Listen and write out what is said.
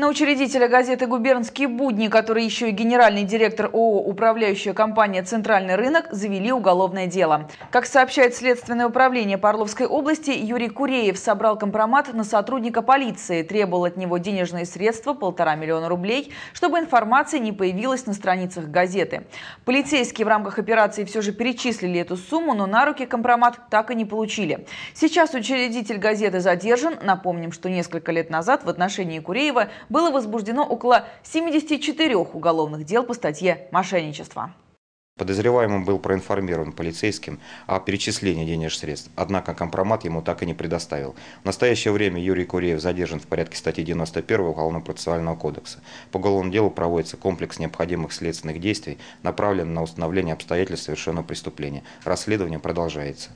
На учредителя газеты «Губернские будни», который еще и генеральный директор ООО «Управляющая компания «Центральный рынок», завели уголовное дело. Как сообщает Следственное управление Парловской области, Юрий Куреев собрал компромат на сотрудника полиции, требовал от него денежные средства – полтора миллиона рублей, чтобы информация не появилась на страницах газеты. Полицейские в рамках операции все же перечислили эту сумму, но на руки компромат так и не получили. Сейчас учредитель газеты задержан. Напомним, что несколько лет назад в отношении Куреева было возбуждено около 74 уголовных дел по статье «Мошенничество». Подозреваемым был проинформирован полицейским о перечислении денежных средств, однако компромат ему так и не предоставил. В настоящее время Юрий Куреев задержан в порядке статьи 91 Уголовно-процессуального кодекса. По уголовному делу проводится комплекс необходимых следственных действий, направленных на установление обстоятельств совершенного преступления. Расследование продолжается.